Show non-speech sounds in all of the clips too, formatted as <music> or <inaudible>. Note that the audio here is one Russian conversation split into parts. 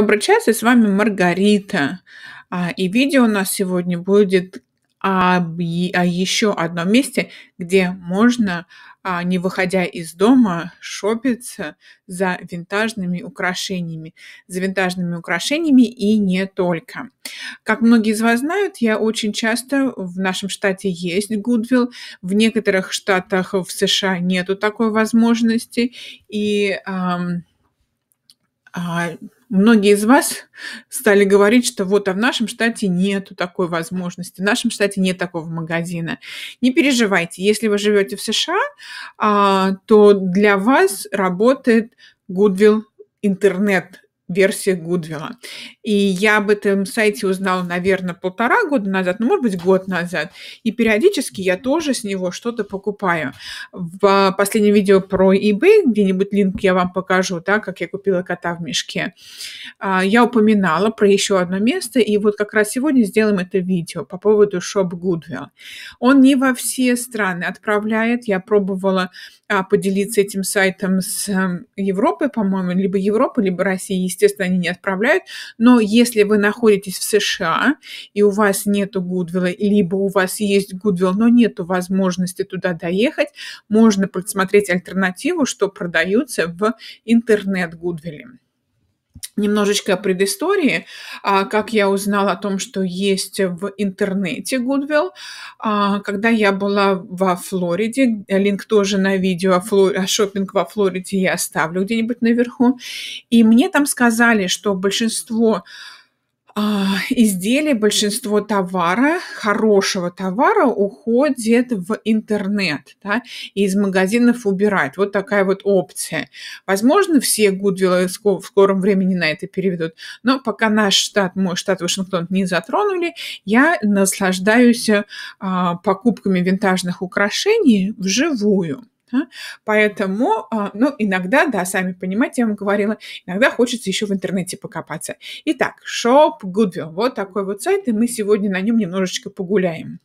обращается, с вами Маргарита. А, и видео у нас сегодня будет об, о еще одном месте, где можно, а, не выходя из дома, шопиться за винтажными украшениями. За винтажными украшениями и не только. Как многие из вас знают, я очень часто в нашем штате есть Гудвилл. В некоторых штатах в США нету такой возможности. И... Эм, Многие из вас стали говорить, что вот а в нашем штате нет такой возможности, в нашем штате нет такого магазина. Не переживайте, если вы живете в США, а, то для вас работает Goodwill интернет версии Гудвилла. И я об этом сайте узнала, наверное, полтора года назад, ну, может быть, год назад. И периодически я тоже с него что-то покупаю. В а, последнем видео про eBay, где-нибудь линк я вам покажу, да, как я купила кота в мешке, а, я упоминала про еще одно место, и вот как раз сегодня сделаем это видео по поводу Shop Goodwill. Он не во все страны отправляет, я пробовала а, поделиться этим сайтом с эм, Европой, по-моему, либо Европы, либо России, естественно, они не отправляют. Но если вы находитесь в США и у вас нету Гудвилла, либо у вас есть Гудвилл, но нету возможности туда доехать, можно подсмотреть альтернативу, что продаются в интернет-Гудвилле. Немножечко предыстории, а, как я узнала о том, что есть в интернете Goodwill. А, когда я была во Флориде, линк тоже на видео, а о шопинг во Флориде я оставлю где-нибудь наверху. И мне там сказали, что большинство а, изделий, большинство товара, хорошего товара уходит в интернет, да, и из магазинов убирать. Вот такая вот опция. Возможно, все Гудвиллы в скором времени на это переведут, но пока наш штат, мой штат Вашингтон не затронули, я наслаждаюсь а, покупками винтажных украшений вживую. Поэтому, а, ну, иногда, да, сами понимаете, я вам говорила, иногда хочется еще в интернете покопаться. Итак, Shop Goodwill, вот такой вот сайт, и мы сегодня на нем немножечко погуляем.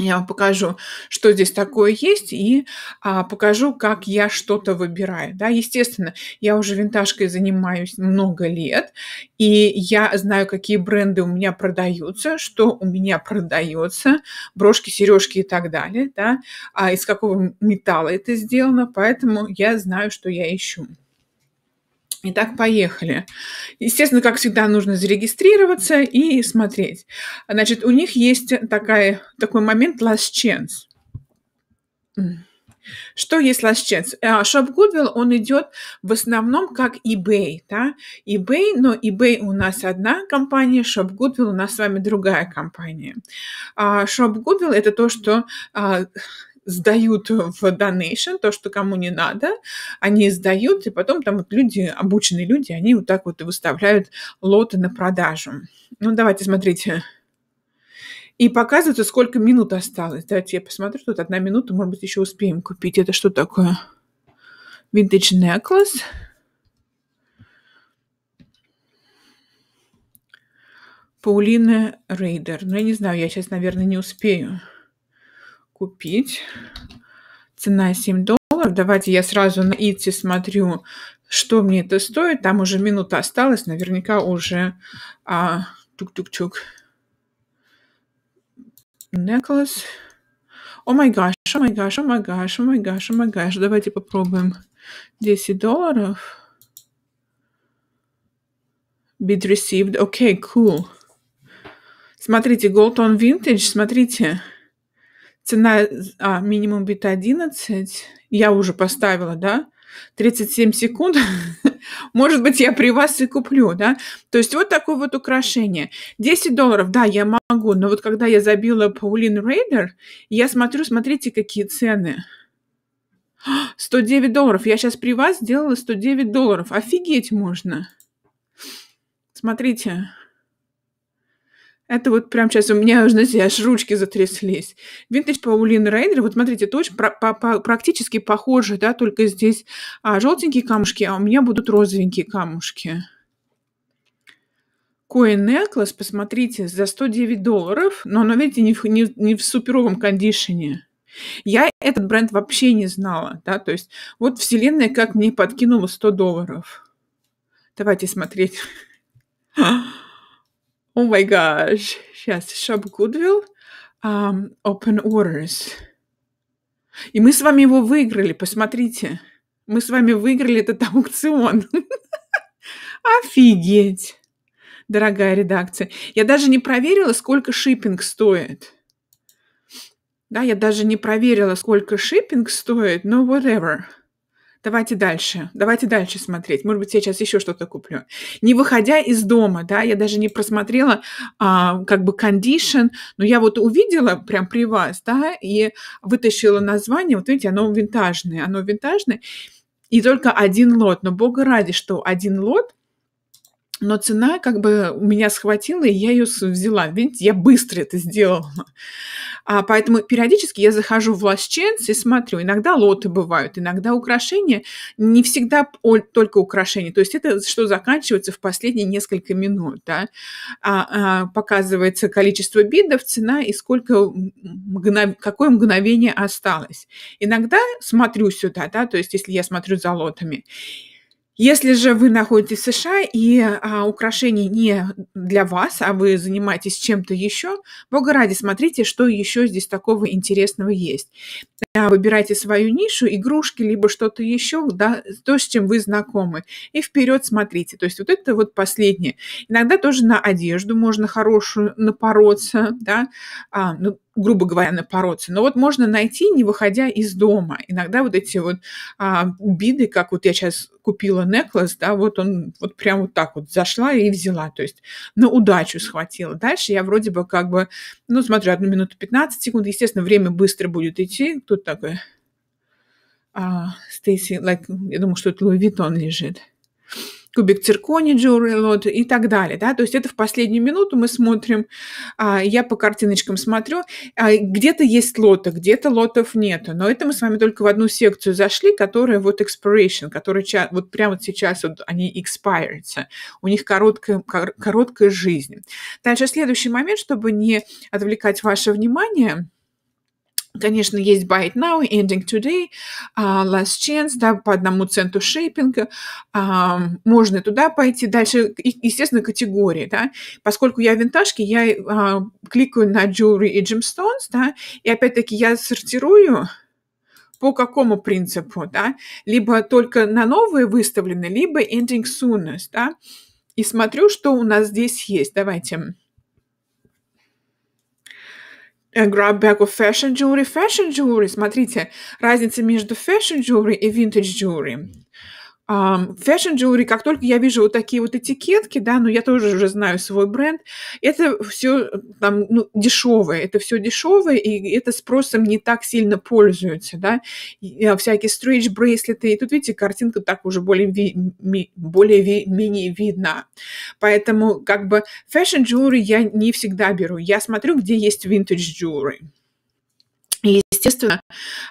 Я вам покажу, что здесь такое есть, и а, покажу, как я что-то выбираю. Да? Естественно, я уже винтажкой занимаюсь много лет, и я знаю, какие бренды у меня продаются, что у меня продается, брошки, сережки и так далее, да? а из какого металла это сделано, поэтому я знаю, что я ищу. Итак, поехали. Естественно, как всегда, нужно зарегистрироваться и смотреть. Значит, у них есть такая, такой момент last chance. Что есть last chance? Shop а, Goodwill, он идет в основном как eBay, да? eBay, но eBay у нас одна компания, Shop Goodwill у нас с вами другая компания. Shop а, Goodwill – это то, что а, сдают в donation то, что кому не надо, они сдают, и потом там вот люди, обученные люди, они вот так вот и выставляют лоты на продажу. Ну, давайте, смотрите. И показывается, сколько минут осталось. Давайте я посмотрю, тут одна минута, может быть, еще успеем купить. Это что такое? Vintage necklace. Паулина Рейдер. Ну, я не знаю, я сейчас, наверное, не успею купить. Цена 7 долларов. Давайте я сразу на Итси смотрю, что мне это стоит. Там уже минута осталась, наверняка уже а, тук-тук-тук. Necklace. О май гаш, о май гаш, о май гаш, о май гаш, о май гаш. Давайте попробуем 10 долларов. Bid received. Окей, okay, cool. Смотрите, Gold on Vintage, смотрите цена а, минимум бит 11, я уже поставила, да, 37 секунд, <laughs> может быть, я при вас и куплю, да? То есть вот такое вот украшение. 10 долларов, да, я могу, но вот когда я забила Паулин Рейдер, я смотрю, смотрите, какие цены. 109 <gasps> долларов. Я сейчас при вас сделала 109 долларов. Офигеть можно. Смотрите, это вот прям сейчас у меня, уже, знаете, аж ручки затряслись. Винтаж Паулин Рейнер, вот смотрите, точно про, по, по, практически похоже, да, только здесь а, желтенькие камушки, а у меня будут розовенькие камушки. Coin Necklace, посмотрите, за 109 долларов, но оно, видите, не в, не, не в суперовом кондишене. Я этот бренд вообще не знала, да, то есть вот вселенная как мне подкинула 100 долларов. Давайте смотреть. О, oh май gosh. Сейчас. Shop Goodwill. Um, open Orders. И мы с вами его выиграли, посмотрите. Мы с вами выиграли этот <laughs> аукцион. Офигеть, дорогая редакция. Я даже не проверила, сколько шиппинг стоит. Да, я даже не проверила, сколько шиппинг стоит, но whatever давайте дальше, давайте дальше смотреть. Может быть, я сейчас еще что-то куплю. Не выходя из дома, да, я даже не просмотрела а, как бы кондишн, но я вот увидела прям при вас, да, и вытащила название, вот видите, оно винтажное, оно винтажное, и только один лот. Но бога ради, что один лот но цена как бы у меня схватила, и я ее взяла. Видите, я быстро это сделала. А, поэтому периодически я захожу в Ласченс и смотрю. Иногда лоты бывают, иногда украшения. Не всегда только украшения. То есть это что заканчивается в последние несколько минут. Да? А, а, показывается количество бидов, цена и сколько мгнов... какое мгновение осталось. Иногда смотрю сюда, да, то есть если я смотрю за лотами. Если же вы находитесь в США и а, украшение не для вас, а вы занимаетесь чем-то еще, бога ради, смотрите, что еще здесь такого интересного есть. А, выбирайте свою нишу, игрушки, либо что-то еще, да, то, с чем вы знакомы. И вперед смотрите. То есть вот это вот последнее. Иногда тоже на одежду можно хорошую напороться, да. А, ну, грубо говоря, напороться. Но вот можно найти, не выходя из дома. Иногда вот эти вот а, убиды, как вот я сейчас купила неклас, да, вот он вот прям вот так вот зашла и взяла, то есть на удачу схватила. Дальше я вроде бы как бы, ну, смотрю, одну минуту 15 секунд, естественно, время быстро будет идти. Тут такой а, Стейси, uh, like, я думаю, что это Луи Виттон лежит. Кубик циркони, джурелот и так далее. Да? То есть это в последнюю минуту мы смотрим, а, я по картиночкам смотрю, а, где-то есть лоты, где-то лотов нет. Но это мы с вами только в одну секцию зашли, которая вот expiration, которая вот прямо вот сейчас вот они expired, у них короткая, короткая жизнь. Дальше следующий момент, чтобы не отвлекать ваше внимание – Конечно, есть buy it now, ending today, uh, last chance, да, по одному центу шейпинга. Uh, можно туда пойти. Дальше, естественно, категории, да. Поскольку я винтажки, я uh, кликаю на jewelry и gemstones, да, и опять-таки я сортирую по какому принципу, да, либо только на новые выставлены, либо ending soonest, да, и смотрю, что у нас здесь есть. Давайте grab bag of fashion jewelry, fashion jewelry. Смотрите, разница между fashion jewelry и vintage jewelry. Фэшн джури, как только я вижу вот такие вот этикетки, да, ну я тоже уже знаю свой бренд, это все там ну, дешевое, это все дешевое, и это спросом не так сильно пользуются, да, и, а, всякие стрейч браслеты, и тут, видите, картинка так уже более, ви, ми, более ви, менее видна. Поэтому как бы фэшн джури я не всегда беру, я смотрю, где есть винтаж джури. И, естественно,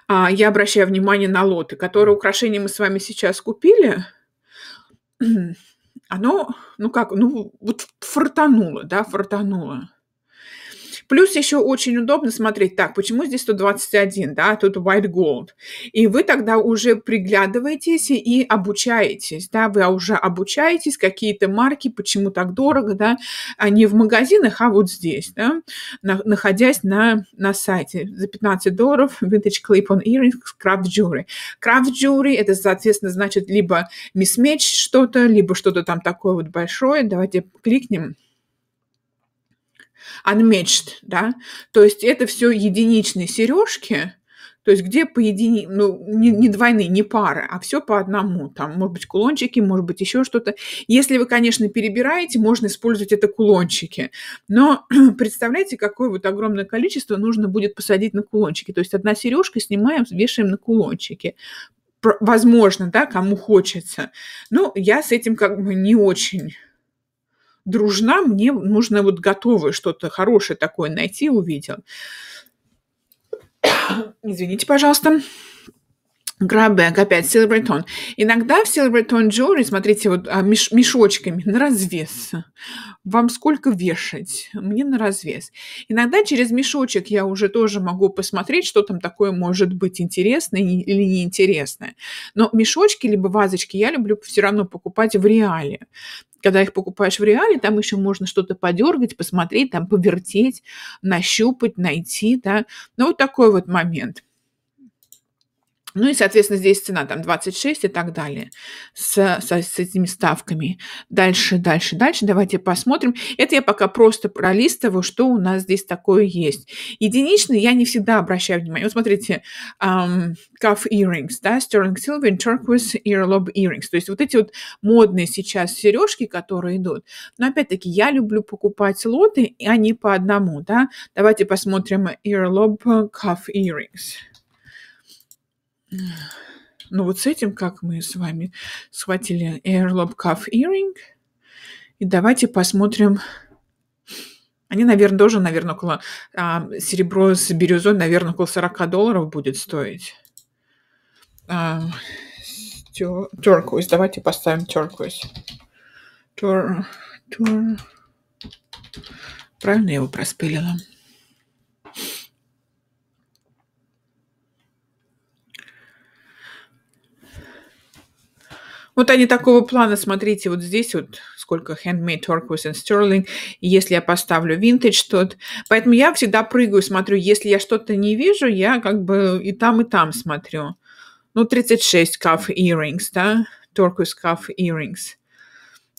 а, я обращаю внимание на лоты, которые украшения мы с вами сейчас купили. Оно, ну как, ну вот фартануло, да, фартануло. Плюс еще очень удобно смотреть, так, почему здесь 121, да, а тут white gold. И вы тогда уже приглядываетесь и обучаетесь, да, вы а уже обучаетесь, какие-то марки, почему так дорого, да, а не в магазинах, а вот здесь, да, на, находясь на, на сайте. За 15 долларов <laughs> vintage clip-on earrings craft jewelry. Craft jewelry, это, соответственно, значит либо мисс меч что-то, либо что-то там такое вот большое. Давайте кликнем unmatched, да, то есть это все единичные сережки, то есть где по едини... ну, не, не двойные, не пары, а все по одному. Там, может быть, кулончики, может быть, еще что-то. Если вы, конечно, перебираете, можно использовать это кулончики. Но <clears throat> представляете, какое вот огромное количество нужно будет посадить на кулончики. То есть одна сережка снимаем, вешаем на кулончики возможно, да, кому хочется. Ну, я с этим как бы не очень дружна, мне нужно вот готовое что-то хорошее такое найти, увидел. Извините, пожалуйста. Грабек, опять Silverton. Иногда в Silverton Jury, смотрите, вот а, меш, мешочками на развес. Вам сколько вешать? Мне на развес. Иногда через мешочек я уже тоже могу посмотреть, что там такое может быть интересное или неинтересное. Но мешочки либо вазочки я люблю все равно покупать в реале когда их покупаешь в реале, там еще можно что-то подергать, посмотреть, там повертеть, нащупать, найти, да. Ну, вот такой вот момент. Ну и, соответственно, здесь цена там 26 и так далее с, с, с этими ставками. Дальше, дальше, дальше. Давайте посмотрим. Это я пока просто пролистываю, что у нас здесь такое есть. Единичный я не всегда обращаю внимание. Вот смотрите, um, cuff earrings, да, sterling silver and turquoise earlobe earrings. То есть вот эти вот модные сейчас сережки, которые идут. Но опять-таки я люблю покупать лоты, и а они по одному, да. Давайте посмотрим earlobe cuff earrings ну вот с этим, как мы с вами схватили airlob cuff earring. И давайте посмотрим. Они, наверное, тоже, наверное, около... А, серебро с бирюзой, наверное, около 40 долларов будет стоить. А, turquoise. Давайте поставим turquoise. Tur, tur. Правильно я его проспылила? Вот они такого плана, смотрите, вот здесь вот сколько handmade turquoise and sterling, если я поставлю vintage, то... Поэтому я всегда прыгаю, смотрю, если я что-то не вижу, я как бы и там, и там смотрю. Ну, 36 cuff earrings, да, turquoise cuff earrings.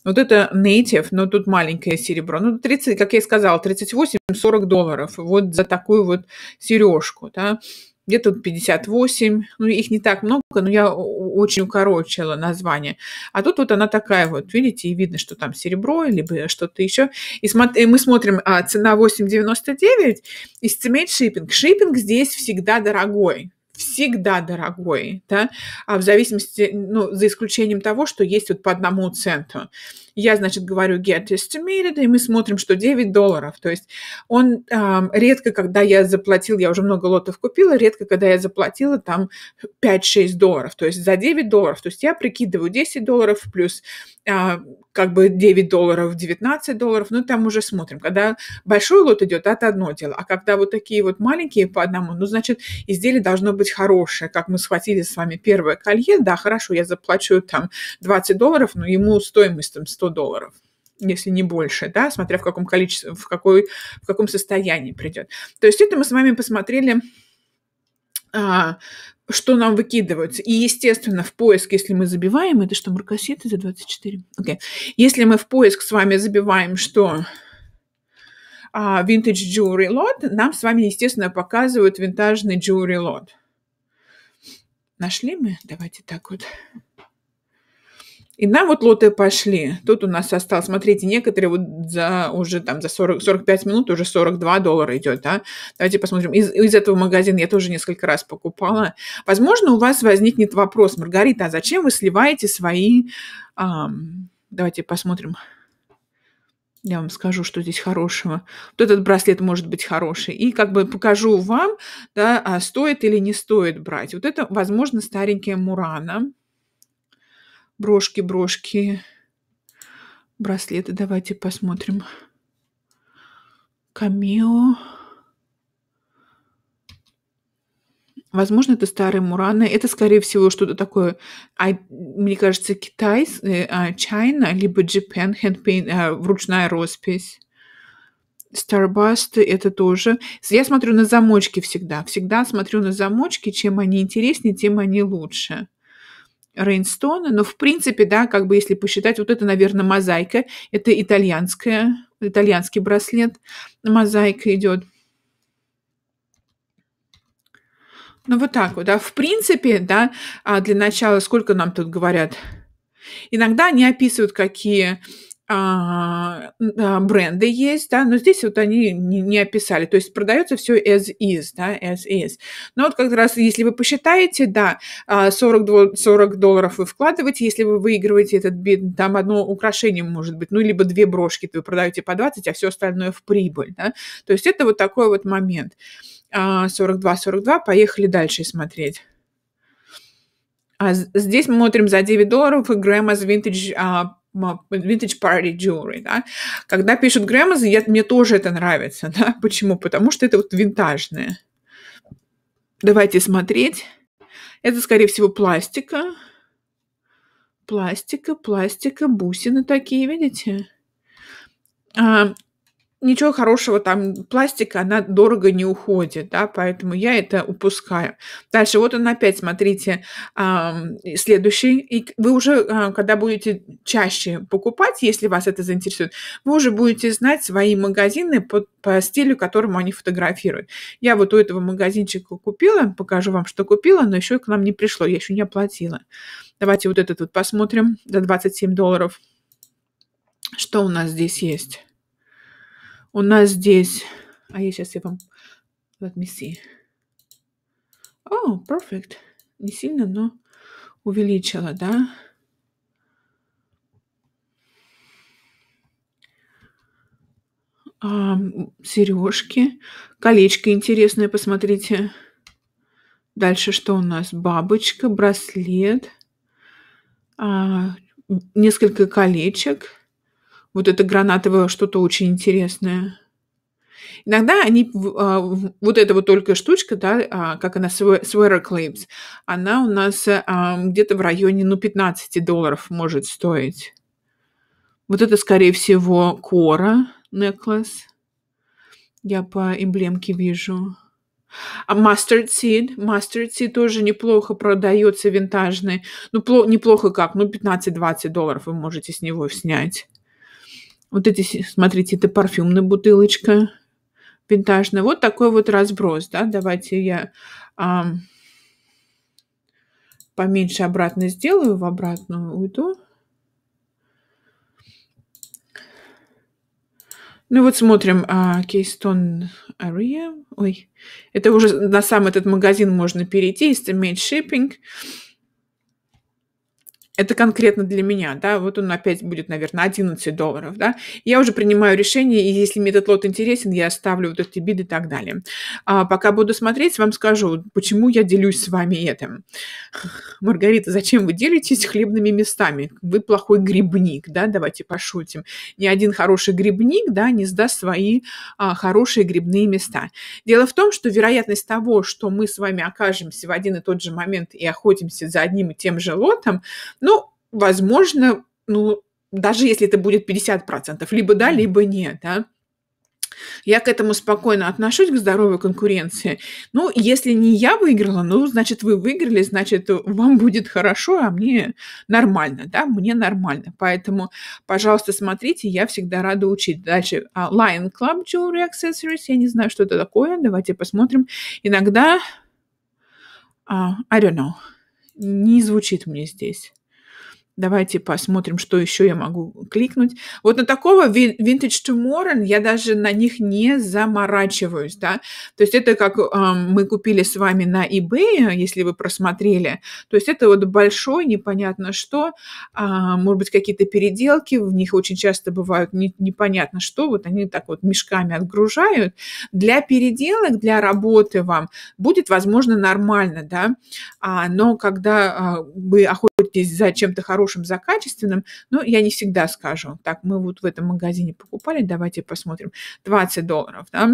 Вот это native, но тут маленькое серебро. Ну, 30, как я и сказала, 38-40 долларов вот за такую вот сережку, да где-то 58, ну их не так много, но я очень укорочила название. А тут вот она такая вот, видите, и видно, что там серебро, либо что-то еще. И, смо- и мы смотрим, а, цена 8,99 и цемент шиппинг. Шиппинг здесь всегда дорогой всегда дорогой, да, а в зависимости, ну, за исключением того, что есть вот по одному центу. Я, значит, говорю get estimated, и мы смотрим, что 9 долларов. То есть он эм, редко, когда я заплатил, я уже много лотов купила, редко, когда я заплатила там 5-6 долларов. То есть за 9 долларов. То есть я прикидываю 10 долларов плюс э, как бы 9 долларов, 19 долларов. Ну, там уже смотрим. Когда большой лот идет, это одно дело. А когда вот такие вот маленькие по одному, ну, значит, изделие должно быть хорошее. Как мы схватили с вами первое колье, да, хорошо, я заплачу там 20 долларов, но ему стоимость там 100 долларов если не больше, да, смотря в каком количестве, в, какой, в каком состоянии придет. То есть это мы с вами посмотрели а, что нам выкидывается. И, естественно, в поиск, если мы забиваем, это что, маркосеты за 24? Окей. Okay. Если мы в поиск с вами забиваем, что а, Vintage Jewelry Lot, нам с вами, естественно, показывают винтажный Jewelry Lot. Нашли мы? Давайте так вот. И на вот лоты пошли. Тут у нас осталось, смотрите, некоторые вот за уже там за 40, 45 минут уже 42 доллара идет, да. Давайте посмотрим. Из, из этого магазина я тоже несколько раз покупала. Возможно, у вас возникнет вопрос, Маргарита, а зачем вы сливаете свои... А, давайте посмотрим. Я вам скажу, что здесь хорошего. Вот этот браслет может быть хороший. И как бы покажу вам, да, а стоит или не стоит брать. Вот это, возможно, старенькая Мурана брошки, брошки, браслеты. Давайте посмотрим. Камео. Возможно, это старые мураны. Это, скорее всего, что-то такое, а, мне кажется, Китай, э, а, China, либо Japan, handpaint, а, вручная роспись. Starburst это тоже. Я смотрю на замочки всегда. Всегда смотрю на замочки. Чем они интереснее, тем они лучше. Рейнстона, но в принципе, да, как бы если посчитать, вот это, наверное, мозаика, это итальянская, итальянский браслет, мозаика идет. Ну вот так вот, да, в принципе, да, а для начала сколько нам тут говорят? Иногда они описывают, какие а, бренды есть, да, но здесь вот они не, описали, то есть продается все as is, да, as is. Но вот как раз, если вы посчитаете, да, 40, а, 40 долларов вы вкладываете, если вы выигрываете этот бит, там одно украшение может быть, ну, либо две брошки вы продаете по 20, а все остальное в прибыль, да, то есть это вот такой вот момент. 42-42, а, поехали дальше смотреть. А здесь мы смотрим за 9 долларов Grandma's Vintage vintage party jewelry, да. Когда пишут грэмозы, я, мне тоже это нравится, <laughs> да. Почему? Потому что это вот винтажное. Давайте смотреть. Это, скорее всего, пластика. Пластика, пластика, бусины такие, видите? А, ничего хорошего там, пластика, она дорого не уходит, да, поэтому я это упускаю. Дальше, вот он опять, смотрите, следующий, и вы уже, а, когда будете чаще покупать, если вас это заинтересует, вы уже будете знать свои магазины по, по стилю, которому они фотографируют. Я вот у этого магазинчика купила, покажу вам, что купила, но еще к нам не пришло, я еще не оплатила. Давайте вот этот вот посмотрим за 27 долларов. Что у нас здесь есть? У нас здесь... А я сейчас я вам... Let me see. О, oh, perfect. Не сильно, но увеличила, да? А, сережки. Колечко интересное, посмотрите. Дальше что у нас? Бабочка, браслет. А, несколько колечек вот это гранатовое что-то очень интересное. Иногда они, а, вот эта вот только штучка, да, а, как она, sweater clips, она у нас а, где-то в районе, ну, 15 долларов может стоить. Вот это, скорее всего, кора necklace. Я по эмблемке вижу. А mustard seed, mustard seed тоже неплохо продается винтажный. Ну, пло- неплохо как, ну, 15-20 долларов вы можете с него снять. Вот эти, смотрите, это парфюмная бутылочка винтажная. Вот такой вот разброс, да. Давайте я а, поменьше обратно сделаю, в обратную уйду. Ну вот смотрим Кейстон uh, Ария. Ой, это уже на сам этот магазин можно перейти, Estimate Shipping это конкретно для меня, да, вот он опять будет, наверное, 11 долларов, да, я уже принимаю решение, и если мне этот лот интересен, я оставлю вот эти биды и так далее. А пока буду смотреть, вам скажу, почему я делюсь с вами этим. Маргарита, зачем вы делитесь хлебными местами? Вы плохой грибник, да, давайте пошутим. Ни один хороший грибник, да, не сдаст свои а, хорошие грибные места. Дело в том, что вероятность того, что мы с вами окажемся в один и тот же момент и охотимся за одним и тем же лотом, ну, ну, возможно, ну, даже если это будет 50%, либо да, либо нет, да. Я к этому спокойно отношусь, к здоровой конкуренции. Ну, если не я выиграла, ну, значит, вы выиграли, значит, вам будет хорошо, а мне нормально, да, мне нормально. Поэтому, пожалуйста, смотрите, я всегда рада учить. Дальше а, Lion Club Jewelry Accessories, я не знаю, что это такое, давайте посмотрим. Иногда, uh, I don't know, не звучит мне здесь. Давайте посмотрим, что еще я могу кликнуть. Вот на такого Vintage Tomorrow я даже на них не заморачиваюсь, да. То есть это как эм, мы купили с вами на eBay, если вы просмотрели. То есть это вот большой, непонятно что, э, может быть, какие-то переделки, в них очень часто бывают не, непонятно что, вот они так вот мешками отгружают. Для переделок, для работы вам будет, возможно, нормально, да. А, но когда э, вы охотитесь за чем-то хорошим, хорошим, за качественным, но я не всегда скажу, так, мы вот в этом магазине покупали, давайте посмотрим, 20 долларов, да,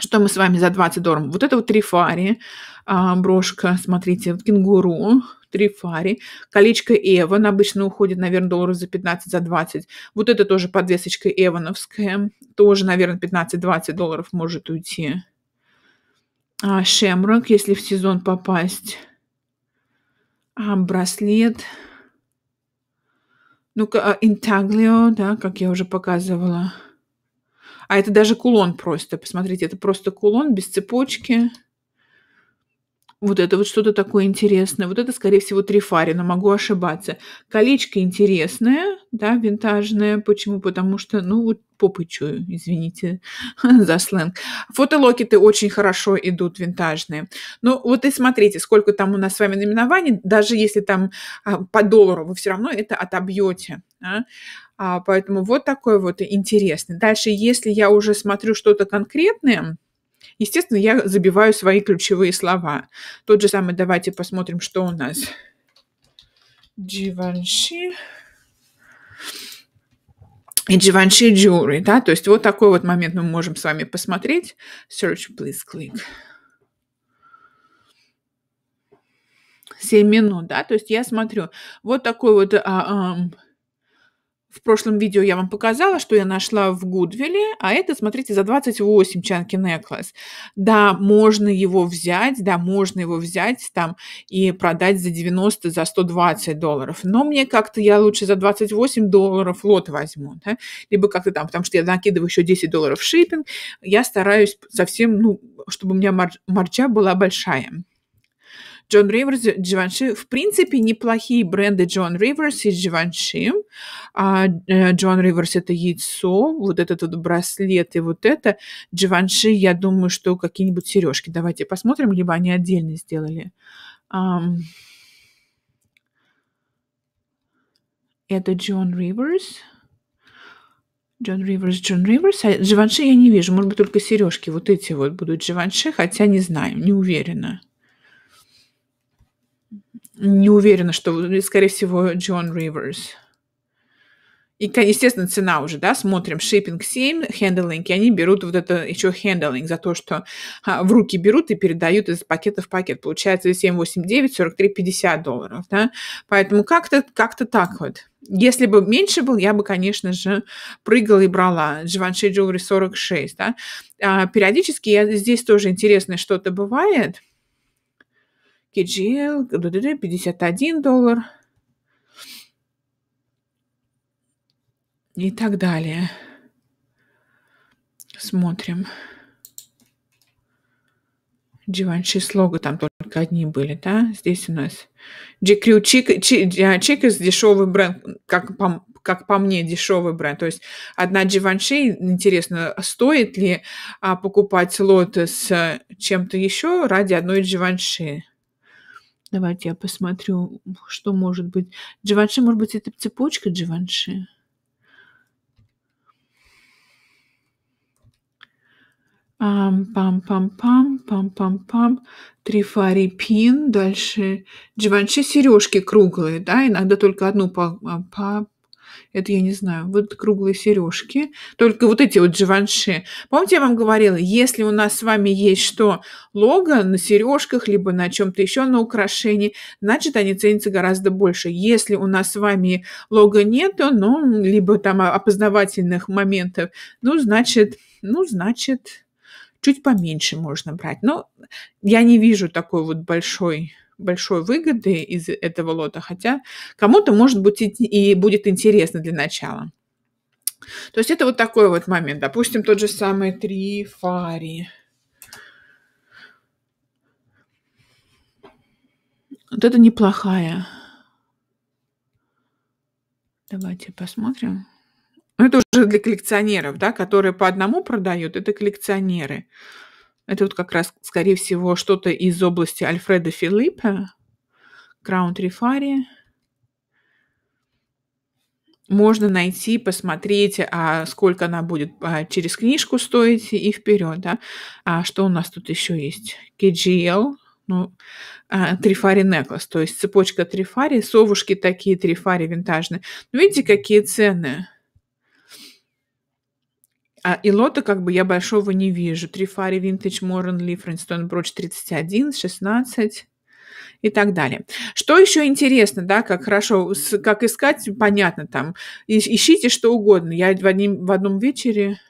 что мы с вами за 20 долларов? Вот это вот трифари, а, брошка, смотрите, вот кенгуру, трифари, колечко Эван, обычно уходит, наверное, долларов за 15, за 20. Вот это тоже подвесочка Эвановская, тоже, наверное, 15-20 долларов может уйти. А, Шемрок, если в сезон попасть. А, браслет, ну, интаглио, да, как я уже показывала. А это даже кулон просто. Посмотрите, это просто кулон без цепочки вот это вот что-то такое интересное, вот это, скорее всего, Трифарина, могу ошибаться. Колечко интересное, да, винтажное, почему? Потому что, ну, вот попы чую, извините <laughs> за сленг. Фотолокеты очень хорошо идут винтажные. Ну, вот и смотрите, сколько там у нас с вами наименований, даже если там а, по доллару, вы все равно это отобьете. Да? А, поэтому вот такой вот интересный. Дальше, если я уже смотрю что-то конкретное, Естественно, я забиваю свои ключевые слова. Тот же самый, давайте посмотрим, что у нас. Givenchy. И Givenchy Jewelry, да, то есть вот такой вот момент мы можем с вами посмотреть. Search, please click. 7 минут, да, то есть я смотрю, вот такой вот а, а, в прошлом видео я вам показала, что я нашла в Гудвилле, а это, смотрите, за 28 чанки некласс. Да, можно его взять, да, можно его взять там и продать за 90, за 120 долларов, но мне как-то я лучше за 28 долларов лот возьму, да? либо как-то там, потому что я накидываю еще 10 долларов шиппинг, я стараюсь совсем, ну, чтобы у меня марж, маржа была большая. Джон Риверс, Дживанши. В принципе, неплохие бренды Джон Риверс и Дживанши. А, э, Джон Риверс – это яйцо, вот этот вот браслет и вот это. Дживанши, я думаю, что какие-нибудь сережки. Давайте посмотрим, либо они отдельно сделали. Это Джон Риверс. Джон Риверс, Джон Риверс. А Дживанши я не вижу. Может быть, только сережки вот эти вот будут Дживанши, хотя не знаю, не уверена. Не уверена, что, скорее всего, Джон Риверс. И, естественно, цена уже, да, смотрим, шиппинг 7, хендлинг, и они берут вот это еще хендлинг за то, что а, в руки берут и передают из пакета в пакет. Получается 7, 8, 9, 43, 50 долларов, да. Поэтому как-то как так вот. Если бы меньше был, я бы, конечно же, прыгала и брала. Givenchy Jewelry 46, да. А, периодически я, здесь тоже интересное что-то бывает – KGL, 51 доллар и так далее. Смотрим. Givenchy слога там только одни были, да? Здесь у нас GQ Chic, а, из дешевый бренд, как по, как по мне, дешевый бренд. То есть одна Givenchy, интересно, стоит ли а, покупать лоты с э, чем-то еще ради одной Givenchy? Давайте я посмотрю, что может быть. Дживанши, может быть, это цепочка Дживанши? Пам-пам-пам-пам, пам-пам-пам, трифарипин, дальше Дживанши сережки круглые, да, Иногда только одну по, а, по это я не знаю, вот круглые сережки, только вот эти вот дживанши. Помните, я вам говорила, если у нас с вами есть что, лого на сережках, либо на чем-то еще, на украшении, значит, они ценятся гораздо больше. Если у нас с вами лого нету, ну, либо там опознавательных моментов, ну, значит, ну, значит, чуть поменьше можно брать. Но я не вижу такой вот большой большой выгоды из этого лота, хотя кому-то, может быть, и будет интересно для начала. То есть это вот такой вот момент. Допустим, тот же самый три фари. Вот это неплохая. Давайте посмотрим. Ну, это уже для коллекционеров, да, которые по одному продают, это коллекционеры. Это вот как раз, скорее всего, что-то из области Альфреда Филиппа, Краун Трифари. Можно найти, посмотреть, а сколько она будет а, через книжку стоить и вперед. Да? А что у нас тут еще есть? KGL, ну, а, трифари неклас, то есть цепочка трифари, совушки такие трифари винтажные. Ну, видите, какие цены? А, и лота как бы я большого не вижу. Трифари, Винтаж, Моррен, Ли, Френстон, Броч 31, 16 и так далее. Что еще интересно, да, как хорошо, как искать, понятно, там, ищите что угодно. Я в, одним, в одном вечере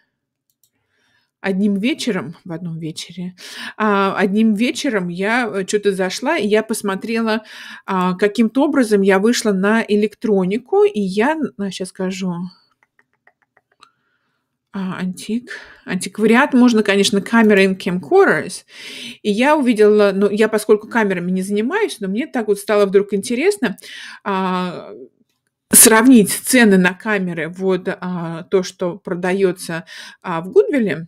одним вечером, в одном вечере, а, одним вечером я э, что-то зашла, и я посмотрела, а, каким-то образом я вышла на электронику, и я, сейчас скажу, а, антик. Антиквариат можно, конечно, камерой in Camcorers. И я увидела, ну, я поскольку камерами не занимаюсь, но мне так вот стало вдруг интересно а, сравнить цены на камеры, вот а, то, что продается а, в Гудвилле,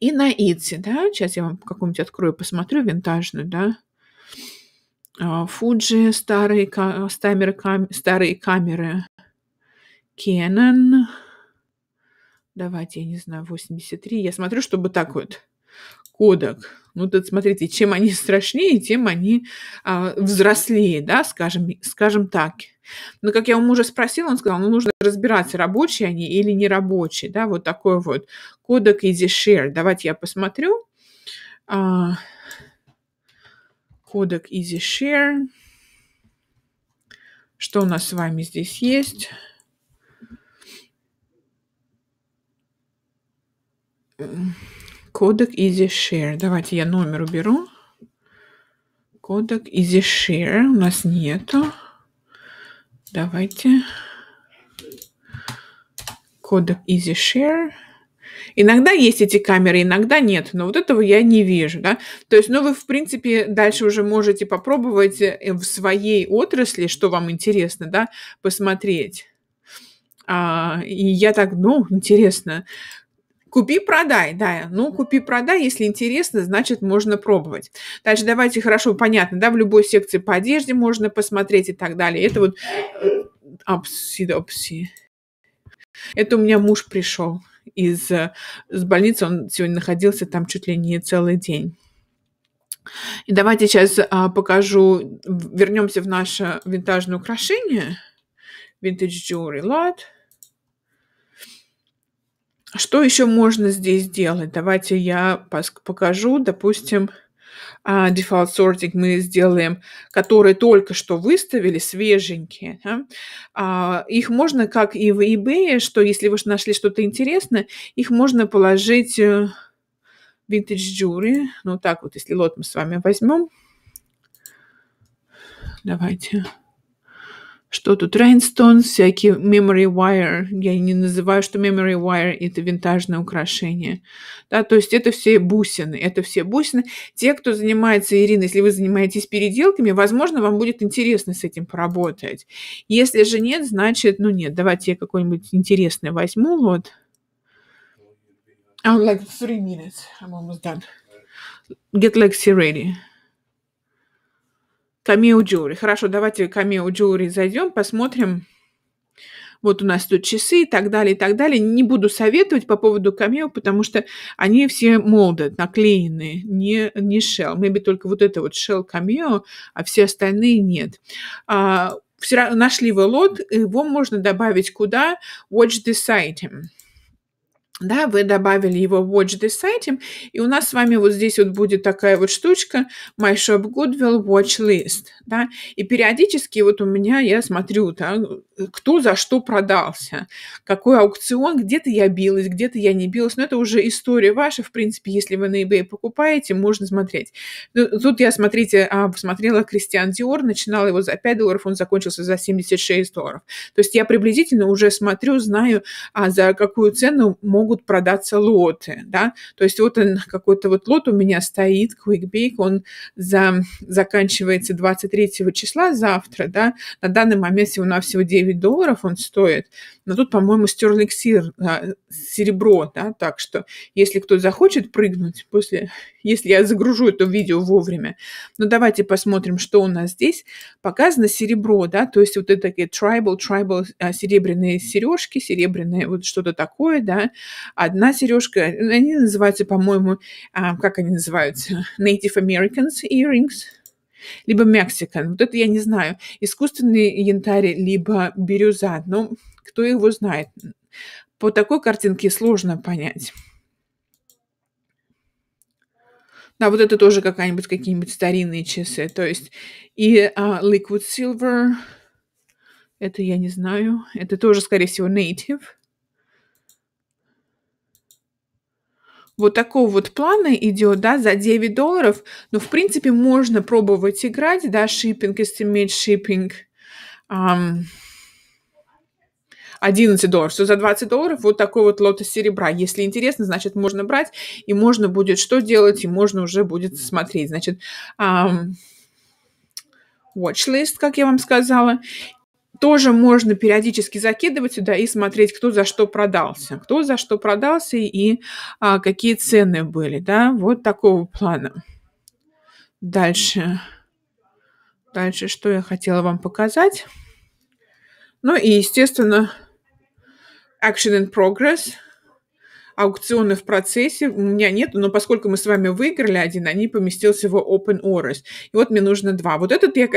и на Итсе, да. Сейчас я вам какую-нибудь открою, посмотрю винтажную, да. А, Фуджи, старые, старые, старые камеры, Canon, давайте, я не знаю, 83. Я смотрю, чтобы так вот кодок. Ну, тут смотрите, чем они <laughs> страшнее, тем они а, взрослее, да, скажем, скажем так. Но как я у мужа спросила, он сказал, ну, нужно разбираться, рабочие они или не рабочие, да, вот такой вот кодек Easy Share. Давайте я посмотрю. А, кодек Easy Share. Что у нас с вами здесь есть? Кодек Easy Share. Давайте я номер уберу. Кодек Easy Share у нас нету. Давайте. Кодек Easy Share. Иногда есть эти камеры, иногда нет, но вот этого я не вижу, да. То есть, ну, вы, в принципе, дальше уже можете попробовать э, в своей отрасли, что вам интересно, да, посмотреть. А, и я так, ну, интересно, Купи-продай, да. Ну, купи-продай, если интересно, значит, можно пробовать. Дальше давайте хорошо, понятно, да, в любой секции по одежде можно посмотреть и так далее. Это вот... Э, Апси-допси. Это у меня муж пришел из, из э, больницы. Он сегодня находился там чуть ли не целый день. И давайте сейчас а, покажу, вернемся в наше винтажное украшение, Vintage Jewelry Lot. Что еще можно здесь сделать? Давайте я покажу, допустим, а, дефолт sorting мы сделаем, которые только что выставили, свеженькие. Да? А, их можно, как и в eBay, что если вы нашли что-то интересное, их можно положить э, в Vintage Jury. Ну, так вот, если лот мы с вами возьмем. Давайте что тут Rainstone, всякие memory wire. Я не называю, что memory wire – это винтажное украшение. Да, то есть это все бусины. Это все бусины. Те, кто занимается, Ирина, если вы занимаетесь переделками, возможно, вам будет интересно с этим поработать. Если же нет, значит, ну нет, давайте я какой-нибудь интересный возьму. Вот. I'm like three minutes. I'm almost done. Get Lexi ready. Камео Джури. Хорошо, давайте Камео Джури зайдем, посмотрим. Вот у нас тут часы и так далее, и так далее. Не буду советовать по поводу камео, потому что они все молдед, наклеенные, не, не shell. Maybe только вот это вот shell камео, а все остальные нет. А, нашли вы лот, его можно добавить куда? Watch this item да, вы добавили его в Watch This Item, и у нас с вами вот здесь вот будет такая вот штучка My Shop Goodwill Watch List, да, и периодически вот у меня я смотрю, да, кто за что продался, какой аукцион, где-то я билась, где-то я не билась, но это уже история ваша, в принципе, если вы на eBay покупаете, можно смотреть. Ну, тут я, смотрите, посмотрела а, Кристиан Диор, начинал его за 5 долларов, он закончился за 76 долларов, то есть я приблизительно уже смотрю, знаю, а, за какую цену мог могут продаться лоты, да, то есть вот он, какой-то вот лот у меня стоит, QuickBake, он за, заканчивается 23 числа завтра, да, на данный момент всего-навсего 9 долларов он стоит, но тут, по-моему, стерлинг сир, а, серебро, да, так что если кто захочет прыгнуть после, если я загружу это видео вовремя, но ну, давайте посмотрим, что у нас здесь, показано серебро, да, то есть вот это такие tribal, tribal а, серебряные сережки, серебряные вот что-то такое, да, одна сережка, они называются, по-моему, а, как они называются, Native Americans earrings, либо Mexican. Вот это я не знаю. Искусственный янтарь, либо бирюза. Но ну, кто его знает? По такой картинке сложно понять. Да, вот это тоже какая-нибудь, какие-нибудь старинные часы. То есть и uh, Liquid Silver, это я не знаю. Это тоже, скорее всего, Native. вот такого вот плана идет, да, за 9 долларов, но, ну, в принципе, можно пробовать играть, да, шиппинг, если иметь шиппинг. Um, 11 долларов, что за 20 долларов вот такой вот лотос серебра. Если интересно, значит, можно брать, и можно будет что делать, и можно уже будет смотреть. Значит, um, watchlist, как я вам сказала, тоже можно периодически закидывать сюда и смотреть, кто за что продался, кто за что продался и а, какие цены были, да, вот такого плана. Дальше, дальше, что я хотела вам показать. Ну и, естественно, Action in Progress – аукционы в процессе, у меня нет, но поскольку мы с вами выиграли один, они поместился в Open Orders. И вот мне нужно два. Вот этот я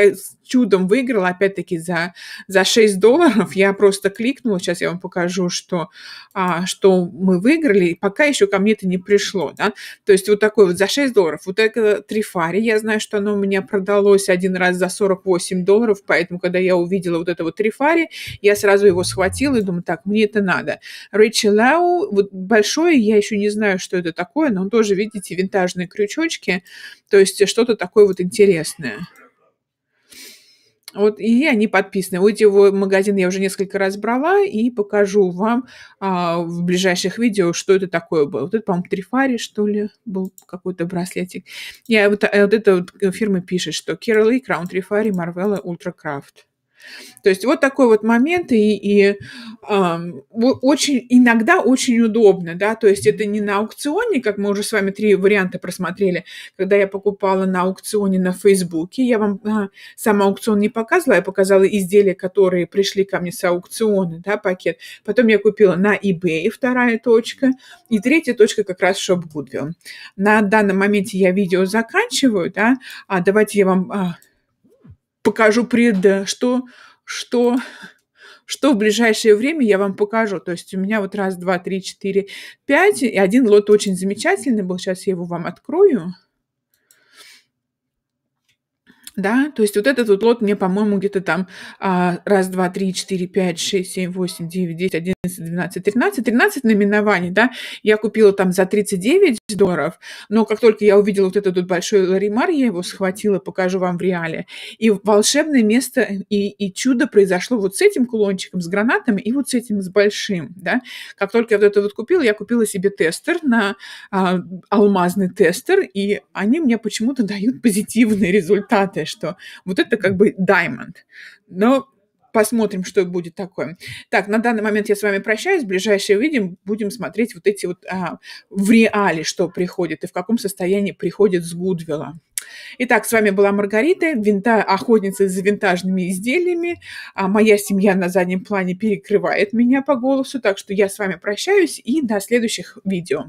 чудом выиграла, опять-таки, за, за 6 долларов. Я просто кликнула, сейчас я вам покажу, что, а, что мы выиграли, и пока еще ко мне это не пришло, да. То есть вот такой вот за 6 долларов. Вот это Трифари, я знаю, что оно у меня продалось один раз за 48 долларов, поэтому, когда я увидела вот это вот Трифари, я сразу его схватила и думаю, так, мне это надо. Ричи Лау, вот большой большой, я еще не знаю, что это такое, но он тоже, видите, винтажные крючочки, то есть что-то такое вот интересное. Вот и они подписаны. Вот его магазин я уже несколько раз брала и покажу вам а, в ближайших видео, что это такое было. Вот это, по-моему, Трифари, что ли, был какой-то браслетик. Я вот, э, вот эта вот фирма пишет, что Кирилл Краун Трифари, Марвелла, Ультракрафт. То есть вот такой вот момент, и, и э, очень, иногда очень удобно, да, то есть это не на аукционе, как мы уже с вами три варианта просмотрели, когда я покупала на аукционе на Фейсбуке, я вам э, сам аукцион не показывала, я показала изделия, которые пришли ко мне с аукциона, да, пакет, потом я купила на eBay, вторая точка, и третья точка как раз Shop Goodwill. На данном моменте я видео заканчиваю, да, а давайте я вам... Э, покажу пред... Что, что, что в ближайшее время я вам покажу. То есть у меня вот раз, два, три, четыре, пять. И один лот очень замечательный был. Сейчас я его вам открою. Да, то есть вот этот вот лот мне, по-моему, где-то там а, раз, два, три, четыре, пять, шесть, семь, восемь, девять, десять, одиннадцать, двенадцать, тринадцать, тринадцать наименований, да, я купила там за 39 долларов, но как только я увидела вот этот вот большой ларимар, я его схватила, покажу вам в реале, и волшебное место и, и чудо произошло вот с этим кулончиком, с гранатами и вот с этим, с большим, да, как только я вот это вот купила, я купила себе тестер на а, алмазный тестер, и они мне почему-то дают позитивные результаты, четкое, что вот это как бы Diamond. Но посмотрим, что будет такое. Так, на данный момент я с вами прощаюсь. В ближайшее видим, будем смотреть вот эти вот а, в реале, что приходит и в каком состоянии приходит с Гудвилла. Итак, с вами была Маргарита, винта, охотница за винтажными изделиями. А моя семья на заднем плане перекрывает меня по голосу, так что я с вами прощаюсь и до следующих видео.